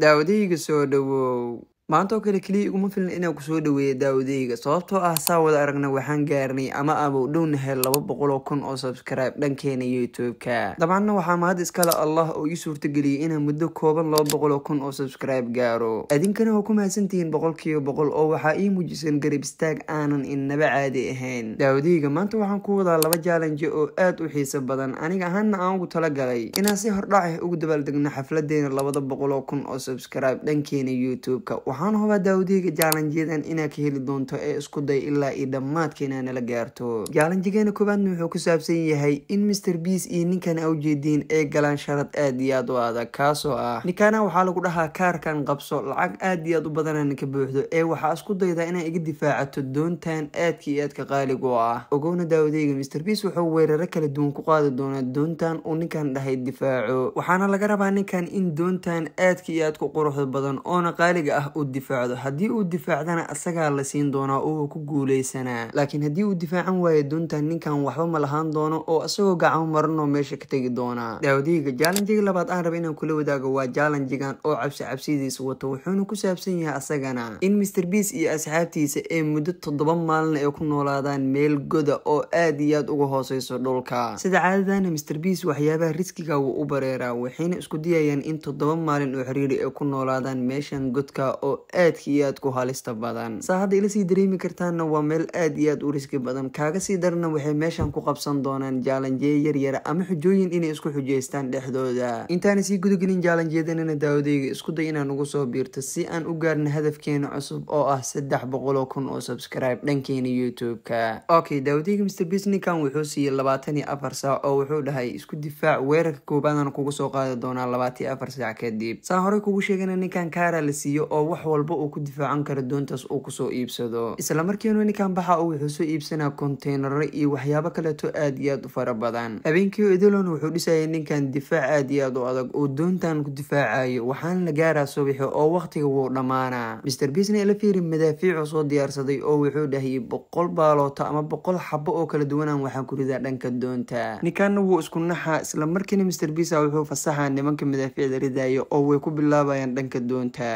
daawadayga soo dhowow maantoo kale keliya iguma filan inaan kusoo dhaweeya daawadeyga sababtoo ah saa wada aragna waxaan gaarnay ama aaba dhow dhownahay laba boqol oo kun oo sabskribe dhankeena youtube-ka dabcanna waxaa mahad iskale allah oo ii suurtageliyay inaan muddo kooban laba boqol oo kun oo sabskribe gaaro adinkana waa ku mahadsantihiin boqolkiiba boqol oo waxaa ii muujisan garab istaag aanan innaba caadi ahayn daawadeyga maanta waxaan ku wadaa laba jaalanje oo aad u xiisa badan aniga ahaanna aan ugu talagalay inaan si hordhaacah ugu dabaaldegno xafladeena labada boqol oo kun oo sabskribe dhankeena youtube-ka waxaan hubaa daawudayga jaalanjiyadan inaad ka heli doonto ee isku day ilaa iyo dhammaadka inaa nala gaarto jaalanjigeena koowaadna wuxuu ku saabsan yahay in master bias iyo ninkan a ujeediin ay galaan sharad aad iyo aad u adag kaasoo ah ninkaana waxaa lagu dhahaa kaarkan qabso lacag aad iyo aad u badana ninka buuxdo ee waxaa isku daydaa inaa iga difaacato doontan aadka aadka qaaliga oo ah ogowna daawadayga master bias wuxuu weeraro kala duwan ku qaadi doonaa doontan uu ninkan dhahay difaaco waxaana laga rabaa ninkan in doontan aadka iyo aadka u quruxda badan oona qaaliga ah u difaacdo haddii uu difaacdana asagaa la siin doonaa oo uu ku guuleysanaa laakiin haddii uu difaacan waayo doontan ninkan waxba ma lahaan doono oo isagoo gacmo maranoo meesha ka tegi doonaa daawadiga jaalanjiga labaad aan raba inaan kula wadaago waa jaalanjigan oo cabsi cabsidiisa wato wuxuuna ku saabsan yahay asagana in mister biis iyo asxaabtiisa ay muddo toddoba maalin ay ku noolaadaan meel goda oo aad iyo aad uga hooseyso dhulka sida caadadana mister biis waxyaabaha riskiga wuu u bareeraa waxayna isku dayayaan in toddoba maalin oo xiriiri ay ku noolaadaan meeshan godka oo aadka iyo aad ku halista badan saaxadda ila sii dareemi kartaanna waa meel aad iyo aad u riski badan kaaga sii darana waxay meeshan ku qabsan doonaan jaalanjeye yaryar ama xujooyin inay isku xujaystaan dhexdooda intaana sii gudagelin jaalanjeedanana daawadeyga day inaan ugu soo biirto si aan u gaarna hadafkeena cusub oo ah saddex boqoloo kun oo subscribe dhankeena youtube-ka okay daawadeyga mr bisnikan wuxuu siiyey labaatan iyo afar saac oo wuxuu dhahay isku difaac weerarka koobaadaan kuga soo qaadi doonaa labaatiyo afar saac kadib saan horey kugu sheegana ninkan kaara la siiyo oo wax walba uu ku difaacan karo doontaas uu kusoo iibsado islamarkiinu ninkan baxa uu wuxuu soo iibsanaa konteynerro iyo waxyaabo kaleeto aad iyo aad u fara badan habeenkii idilon wuxuu dhisayay ninkan difaac aad iyo aad u adag oo doontan ku difaacayo waxaana la gaaraa subaxi oo waqtiga wuu dhammaanaa mister bisney elafiri madaafiicu soo diyaarsaday oo wuxuu dhahiyey boqol baaloota ama boqol xabo oo kala duwanaan waxaan ku ridaa dhanka doonta ninkanna wuu isku naxaa islamarkiina mister bisa wuxuu fasaxaa nimanka madaafiicda ridaya oo way ku bilaabayaan dhanka doonta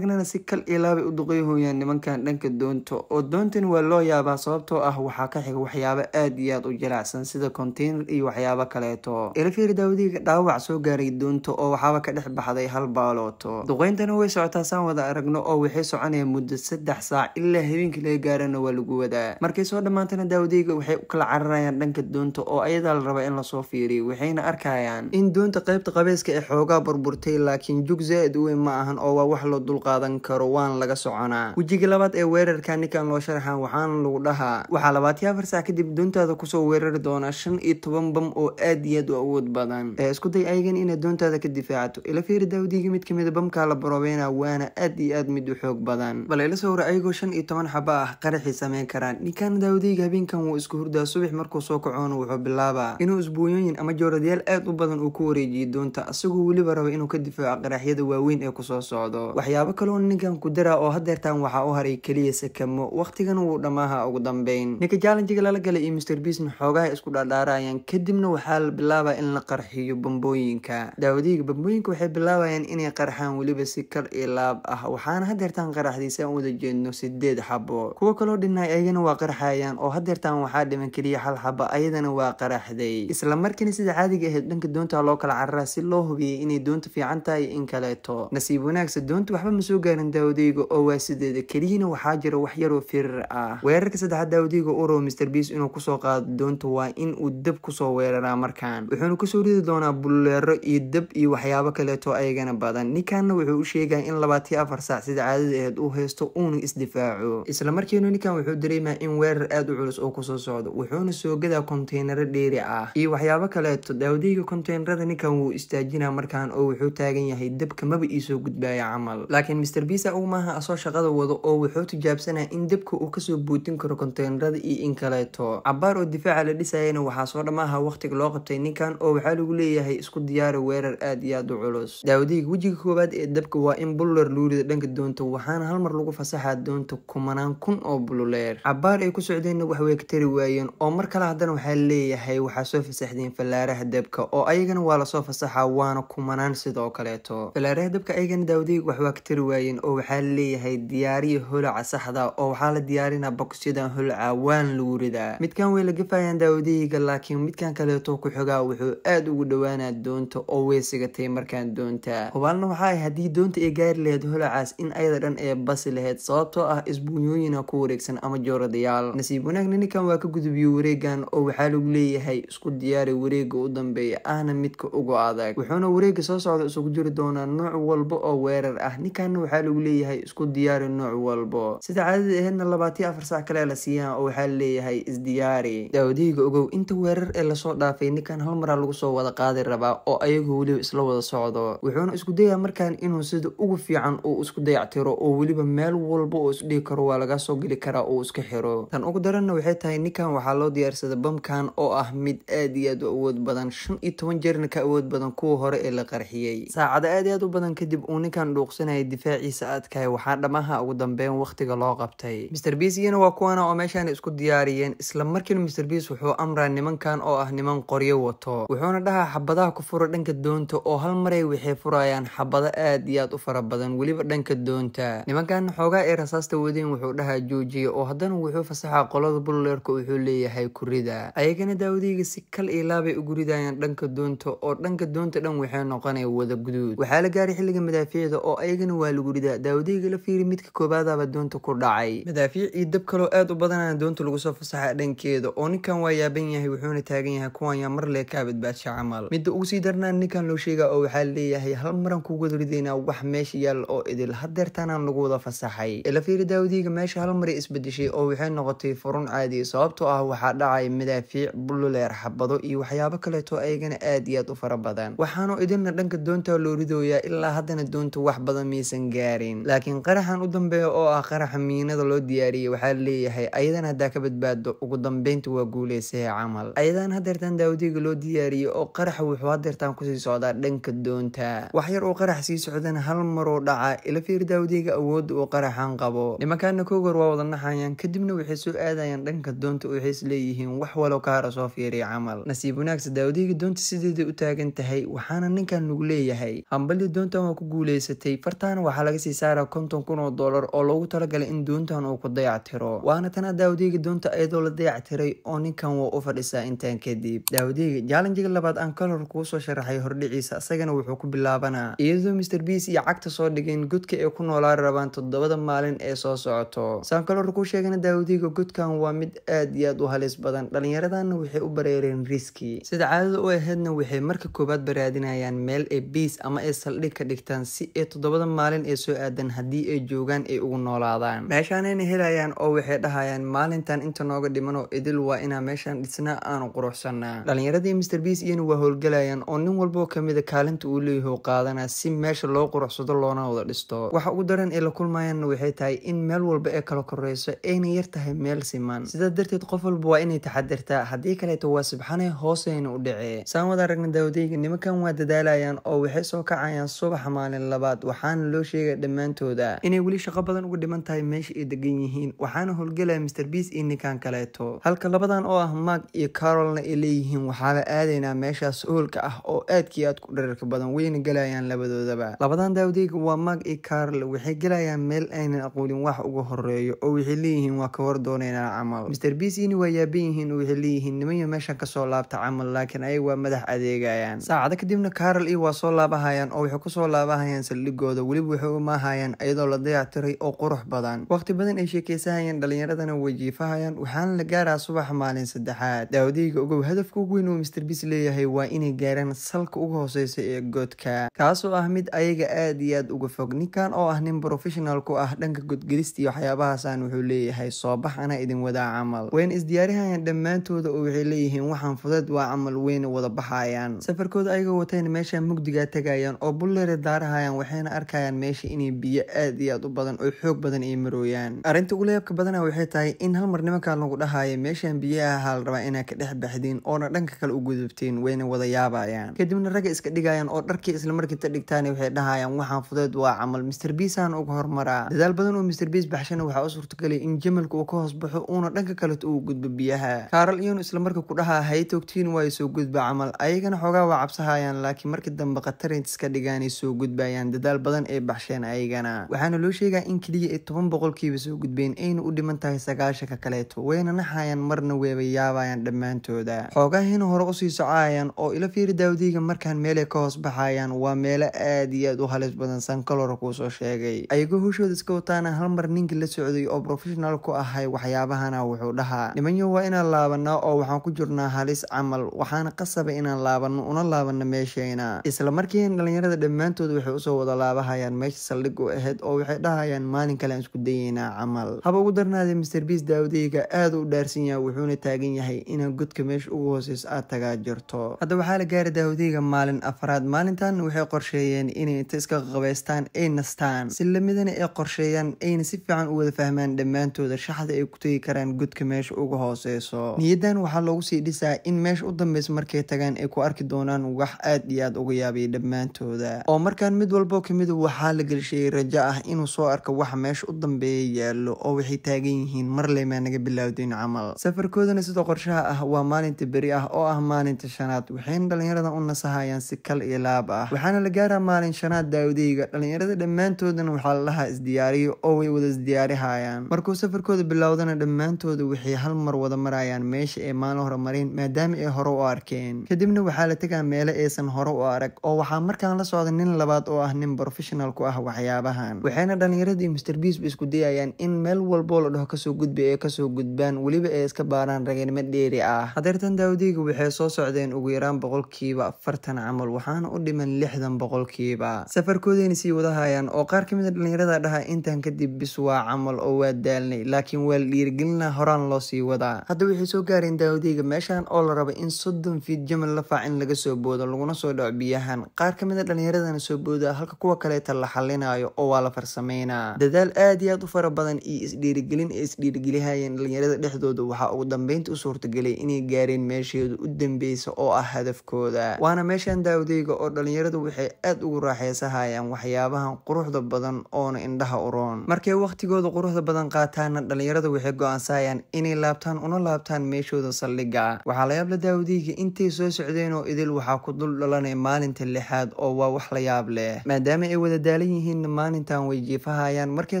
iyagnana si kal ilaabay u duqay hooyaan nimankan dhanka doonta oo doontan waa loo yaabaa sababtoo ah waxaa ka xiga waxyaaba aada iyo aad u jalacsan sida container iyo waxyaabo kaleeto elafeer daawadiga dhaawac soo gaaray doonta oo waxaaba ka dhex baxday hal baalooto duqeyntana way socotaa saan wada aragno oo waxay soconayaan muddo saddex saac ilaa habeenkii laga gaarana waa lagu wadaa markay soo dhammaantana daawadiga waxay u kala cararayaan dhanka doonta oo ayadaa la raba in lasoo fiiriyo waxayna arkayaan in doonta qaybta qabeeska ee xoogaa burburtay laakiin jug zaa-id u weyn ma ahan oo waa wax loo dulqaada qaadan karo waan laga soconaa wejiga labaad ee weerarka ninkan loo sharaxan waxaana lagu dhahaa waxaa labaatiya afar saac kadib doontaada kusoo weerari doonaa shan iyo toban bam oo aad iyo aad u awood badan ee isku day ayagan inaad doontaada ka difaacato ila fiiri daawdiga mid kamida bamkaa la baroobeynaa waana aad iyo aad mid u xoog badan bal ila soo hore ayagoo shan iyo toban xaba ah qaraxii sameyn karaan ninkan daawdiga habeenkan wuu isku hurdaa subax markuu soo kacoona wuxuu bilaabaa inuu isbuunyooyin ama jooradyaal aad u badan uu ku wareejiyo doonta asagoo weliba raba inuu ka difaaco qaraxyada waaweyn ee kusoo socdo waxyaabo kale walow ninkan kudara oo hadeertan waxaa u haray keliya sakamo wakhtigan wuu dhammaaha ugu dambeyn ninka jaalanjiga lala galay iyo mister biisn xoogaha isku dhaadhaarayaan kadibna waxaa la bilaabaa in la qarxiyo bambooyinka daawadiga bambooyinka waxay bilaabayaan inay qarxaan weliba si kar iyo laab ah waxaana hadeertan qaraxdiisa aan wada jeedno sideed xabo kuwo kaloo dhinay ayagana waa qarxayaan oo hadeertan waxaa dhiman keliya hal xaba ayadana waa qaraxday islamarkiina sida caadiga ahayd dhanka doonta loo kala cararaa si loo hubiyay inay doonta fiican tahay in kaleeto nasiib wanaagsa doonta waxba masoo sugaanin daawadiga oo waa sideeda keliyiina waxaa jira wax yaroo firir ah weerarka saddexaad daawadiga u rabo mister biis inuu kusoo qaado doonto waa in uu dab kusoo weeraraa markaan wuxuuna kusoo ridi doonaa buleero iyo dab iyo waxyaabo kaleeto ayagana badan ninkaanna wuxuu u sheegaa in labaatiyo afar saac sida caadada aheed uu haysto uuna isdifaaco isla markiina ninkan wuxuu dareemaa in weerar aada u culus oo kusoo socdo wuxuuna soo gadaa konteynaro dheeri ah iyo waxyaabo kaleeto daawadeyga konteynarada ninkan wuu istaajinaa markaan oo wuxuu taagan yahay dabka maba iisoo gudbaaya camal laakiin mister bisa uu maaha asoo shaqada wado oo wuxuu tijaabsanaa in debka uu kasoo buutin karo konteynarada iyo in kaleeto cabaar oo difaaca la dhisayana waxaa soo dhamaaha wakhtiga loo qabtay ninkan oo waxaa lagu leeyahay isku diyaara weerar aad iyo aad u culus daawadiga wejiga koowaad ee dabka waa in buller luurida dhanka doonta waxaana hal mar lagu fasaxaa doonta kumanaan kun oo bululeer cabaar ay ku socdeenna wax waxway ka tari waayeen oo mar kale haddana waxaa la leeyahay waxaa soo fasaxdeen fallaaraha dabka oo ayagana waa lasoo fasaxaa waana kumanaan sidoo kaleeto falaaraha dabka ayagana daawadiga waxwaa ka tari waayeen waayeen oo waxaa leeyahay diyaariya holaca saxda ah oo waxaa la diyaarinaa bogsyadan holaca waan lagu ridaa midkan way la gafayaan daawadihiga laakiin midkan kaleeto ku xogaa wuxuu aad ugu dhawaanaa doonta oo way sigatay markaan doonta hubaalna waxaa haddii doonta ay gaari lahayd holacaas in ayada dhan ee basi lahayd sababtoo ah isbuunyooyina ku wareegsan ama jooradayaal nasiib wanaagna ninkan waa ka gudubiyey wareegan oo waxaa lagu leeyahay isku diyaari wareega u dambeeya ahna midka ugu adag wuxuuna wareega soo socda isugu jiri doonaa nooc walba oo weerar ah ninkan waxaa lagu leeyahay isku diyaari nooc walbo sida caadadii aheydna labaatiyo afar saac kale la siiyaa oo waxaa leeyahay isdiyaari daawadeyga ogow inta weerar ee lasoo dhaafay ninkan hal maraa lagu soo wada qaadi rabaa oo ayagu weliba isla wada socdo wuxuuna isku dayaa markaan inuu sida ugu fiican uu isku dayactiro oo weliba meel walba oo isdhihi karo waa laga soo geli karaa oo iska xiro tan ugu daranna waxay tahay ninkan waxaa loo diyaarsada bamkan oo ah mid aad iyo aad u awood badan shan iyo toban jeerna ka awood badan kuwa hore ee la qarxiyey saacado aad i aad u badan kadib uu ninkan dhuuqsanaya difaac magaciisa adkahay waxaa dhamaha ugu dambeyn wakhtiga loo qabtay mister iyana waa kuwana oo meeshaan isku diyaariyeen isla markiina mister biis wuxuu amraa nimankan oo ah niman qoryo wato wuxuuna dhahaa xabadaha ku fura dhanka doonta oo hal maray waxay furayaan xabado aad iyo aad u fara badan weliba dhanka doonta nimankan xoogaa ee rasaasta wadeen wuxuu dhahaa joojiya oo haddana wuxuu fasaxaa qolada buleerka wuxuu leeyahay kurida ayagana daawadiga si kal iyo laabay ugu ridayaan dhanka doonta oo dhanka doonta dhan waxay noqonaya wada guduud waxaa la gaaray xilliga madaafiicda oo ayagana waa daawadeyga la fiiri midka koowaadaba doonta ku dhacay madaafiic iyo dab kaloo aad u badanana doonta lagu soo fasaxa dhankeeda oo ninkan waa yaaban yahay wuxuuna taagan yahay kuwan mar lee kaa camal midda ugu sii darnaan ninkan loo sheega oo waxaa leeyahay hal maran kugu ridaynaa wax meesha yaal oo idil hadeertaanaan lagu wada fasaxay ila fiiri daawadiiga meesha hal maray isbedeshay oo waxay noqotay furun caadi sababtoo ah waxaa dhacay madaafiic bululeer xabado iyo waxyaabo kaleeto ayagana aad iyo aad u fara badan waxaana idilna dhanka doonta loo ridooyaa ilaa haddana doonta wax badan miisan gaarin laakiin qaraxan u dambeeya oo ah qaraxa miinada loo diyaariyey waxaa leeyahay ayadan haddaa ka badbaado ugu dambeynta waa guuleysahe camal ayadan hadeertan daawadiga loo diyaariyey oo qaraxa wuxuu hadeertan kusii socdaa dhanka doonta wax yar uu qarax sii socdana hal maroo dhaca ila fiir daawadiga awoodda uu qaraxan qabo nimankaana koogor waa wada naxayaan kadibna waxay soo aadayaan dhanka doonta waxay is leeyihiin wax walow kaara soo fiiriya camal nasiib wanaagsa daawadiga doonta sideeda u taagan tahay waxaana ninkan nagu leeyahay hambalii doontan waa ku guuleysatay fartaana waxa waxaa laga sii saara konton kun oo doolar oo loogu talagalay in doontan uu ku dayactiro waana tan daawadiga doonta iyadoo la dayactiray oo ninkan waa u fadhisaa intaan kadib daawadiga jaalanjiga labaad aan kalhor kuusoo sharaxay hordhiciisa isagana wuxuu ku bilaabanaa iyadoo mister biis iyo cagta soo dhigeen godka ay ku noolaan rabaan toddobada maalin ee soo socoto saan kalhor kuu sheegana daawadiga godkan waa mid aad iyo aad u halis badan dhallinyaradanna waxay u bareereen riski sida caadada u aheydna waxay marka koowaad baraadinayaan meel ay biis ama ay saldhig ka dhigtaan si ay toddobada maalin ee soo aadan haddii ay joogaan ay ugu noolaadaan meeshaanayna helayaan oo waxay dhahayaan maalintan inta nooga dhimanoo idil waa inaa meeshaan dhisnaa aanu quruxsanaa dhalinyaradii master bis iyana waa howlgalayaan oo nin walbo kamida ah kaalinta uu leeyaho qaadanaa si meesha loo quruxsado loona wada dhisto waxa ugu daran ee la kulmayaanna waxay tahay in meel walba ee kala koreyso ayna yar tahay meel siman sidaa darteed qof walba waa inay taxadirtaa haddii kaleeto waa sibxane hooseyna u dhacee saan wada aragna daawodeyga nimankan waa dadaalayaan oo waxay soo kacayaan subaxa maalin labaad waxaana loo sheeg sheegaya dhammaantooda inay weli shaqo badan uga dhiman tahay meesha ay degan yihiin waxaana howlgelaya mister biis iyo ninkan kaleeto halka labadan oo ah mark iyo carolna ay leeyihiin waxaala aadaynaa meeshaas hoolka ah oo aadkii aad ku dherarka badan wayna gelayaan labadoodaba labadan daawdeyga waa mark iyo carol waxay gelayaan meel aynan aqoolin wax uga horeeyo oo waxay leeyihiin waa ka hor dooneynaa camal mister ini waa yaaban yihiin oo waxay leeyihiin nimanyo meeshan kasoo laabta camal laakiin ayaga waa madax adeegayaan saacado kadibna carol iyo waa soo laabahayaan oo waxay kusoo laabahayaan saldhigooda weliba waxay oogama haayaan iyadoo la dayactiray oo qurux badan waqti badan ay sheekeysanayeen dhallinyaradana way jiifahayaan waxaana la gaaraa subax maalin saddexaad daawadeyga ogow hadafka ugu weyn uu mister bis leeyahay waa inay gaaraan salka ugu hooseysa ee godka kaasoo ah mid ayaga aad iyo aad uga fog ninkan oo ah nin brofessional ku ah dhanka godgedista iyo waxyaabahaasaan wuxuu leeyahay soobax ana idin wadaa camal wayna isdiyaarihayaan dhammaantooda oo waxay leeyihiin waxaan fudeed waa camal weyna wada baxayaan safarkooda ayagoo watayna meesha mugdigaa tegayaan oo bulleera daarahayaan waxayna arkayaan meesha dabaysha inay biyo aad iyo aad u badan oo xoog badan ay marooyaan arrinta ugu leebka badana ah waxay tahay in halmar nimankaa lagu dhahayo meeshaan biyaha ahaa la rabaa inaa ka dhex baxdiin oona dhanka kale u gudubteen wayna wada yaabayaan kadibna ragga iska dhigaayaan oo dharkii islamarkii ta dhigtaan waxay dhahaayaan waxaan fudeed waa camal mister biisaan uga hormaraa dadaal badan oo mister biis baxshana waxaa u suurtagelay in jamalka uu ka hoos baxo uuna dhanka kaleta uu gudbo biyaha kaaral iyonu islamarka ku dhahaa hay toogtiin waa soo gudba camal ayagana xoogaa waa cabsahayaan laakiin markii dambe khatarint iska dhigaanay soo gudbayaan dadaal badan ee baxsha yeesheen ayagana waxaana loo sheegaa in keliya ay toban boqolkiiba soo gudbeen ayna u dhiman tahay sagaashanka kaleeto wayna naxayaan marna weeba yaabayaan dhammaantooda xoogahayna hore usii socaayaan oo ila fiiri daawadiga markaan meelay ka hoos baxayaan waa meelo aad iyo aad u halis badan sankalora kuusoo sheegay ayagoo hoshooda iska wataana hal mar ninka la socday oo professional ku ahay waxyaabahana wuxuu dhahaa nimanyo waa inaan laabannaa oo waxaan ku jirnaa halis camal waxaana qasaba inaan laabano una laabano meeshayna isla markiina dhallinyarada dhammaantood waxay usoo wada laabahayaan hesha saldhig u ahayd oo waxay dhahayaan maalin kalean isku dayeynaa camal haba ugu darnaadee master biis daawudeyga aad u dhaarsan yaha wuxuuna taagan yahay inaa godka meesha ugu hooseyso aad tagaa jirto hadda waxaa la gaaray daawudeyga maalin afraad maalintan waxay qorsheeyeen inay inta iska qabaystaan ay nastaan si lamidana ay qorsheeyaan ayna si fiican u wada fahmaan dhammaantooda shaxda ay ku tegi karaan godka meesha ugu hooseyso niyadan waxaa loogu sii dhisaa in meesha u dambeysa markay tagaan ay ku arki doonaan wax aad iyo aad uga yaabay dhammaantooda oo markaan mid walbo kamida waxaa la gelishayay rajo ah inuu soo arko waxa meesha u dambeeya yaallo oo waxay taagan yihiin mar marleymaa naga bilaawdeyn camal safarkoodana sida qorshaha ah waa maalinta beri ah oo ah maalinta shanaad waxayna dhallinyarada u nasahayaan si kal iyo laab ah waxaana la gaaraa maalin shanaad daawdeyga dhallinyarada dhammaantoodana waxaa lalahaa isdiyaariyo oo way wada isdiyaarihayaan markuu safarkooda bilowdana dhammaantooda waxay hal mar wada marayaan meesha ay maalin hore maadaama ay hore u arkeen kadibna waxaa la tegaa meelo aysan hore u arag oo waxaa markaan la socda nin labaad oo ah nin brofeshinalku ah ah waxyaabahan waxayna dhallinyaradii master biisba isku dayayaan in meel walboo la dhaho kasoo gudba ee kasoo gudbaan weliba ay iska baaraan raganimo dheeri ah hadeertan daawadeyga waxay soo socdeen ugu yaraan boqolkiiba afartan camal waxaana u dhiman lixdan boqolkiiba safarkoodayna sii wadahayaan oo qaar ka mid ah dhallinyarada dhaha intan kadib bis waa camal oo waa daalnay laakiin waa la dhiirigelina horaan loo sii wadaa hadda waxay soo gaareen daawadeyga meeshan oo la raba in soddon fiid jamal lafaac in laga soo boodo laguna soo dhaco biyahan qaar ka mid a ah dhallinyaradana soo boodaa halka kuwa kaleeta laxa xalinayo oo waa la farsameynaa dadaal aad iyo aad u fara badan iyo isdhiirigelin ay isdhiirigelihayeen dhallinyarada dhexdooda waxaa ugu dambeynta u suurtagelay inay gaareen meesheedu u dambeysa oo ah hadafkooda waana meeshan daawadeyga oo dhalinyaradu waxay aad ugu raaxeysahayaan waxyaabahan quruxda badan oona indhaha uroon markay wakhtigooda quruxda badan qaataana dhallinyarada waxay go-aansahayaan inay laabtaan una laabtaan meeshooda saldhiga waxaa la yaabla daawadeyga intay soo socdeen oo idil waxaa ku dul dhalanay maalinta lixaad oo waa wax la yaab leh maadaama ay wada daalay taagan yihiin maalintan way jiifahayaan markay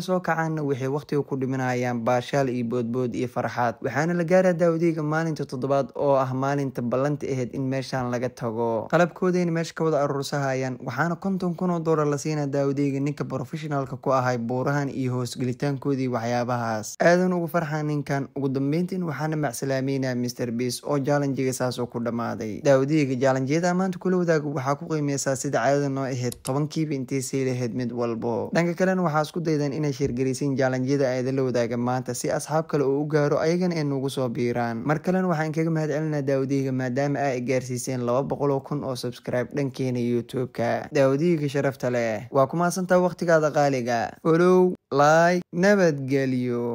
soo kacaanna waxay wakhtiga ku dhiminayaan baashaal iyo boodbood iyo farxaad waxaana la gaaraa daawadiga maalinta toddobaad oo ah maalinta ballanta ahayd in meeshaan laga tago qalabkoodayna meesha ka wada aruursahayaan waxaana konton kun oo doolar la siina daawadiga ninka brofeshinalka ku ahay buurahan iyo hoosgelitaankoodii waxyaabahaas aadan ugu farxaa ninkan ugu dambeyntiin waxaana macsalaameyna mister biis oo jaalanjiga saasoo ku dhammaaday daawadiga jaalanjiyada maanta kula wadaaga waxaa ku qiimeysaa sida caadada noo ahayd tobankiiba intiisay lahayd mid walbo dhanka kalena waxaa isku daydeen inay sheergelisin jaalanjyada aada la wadaaga maanta si asxaab kale uu u gaaro ayagana ay nugu soo biiraan mar kalena waxaan kaga mahad celinaa daawadihiga maadaama ay gaarsiiseen laba boqoloo kun oo subscribe dhankeena youtube-ka daawadihiga sharafta leh waa ku maadsantaa wakhtigaada qaaliga olow laay nabadgelyo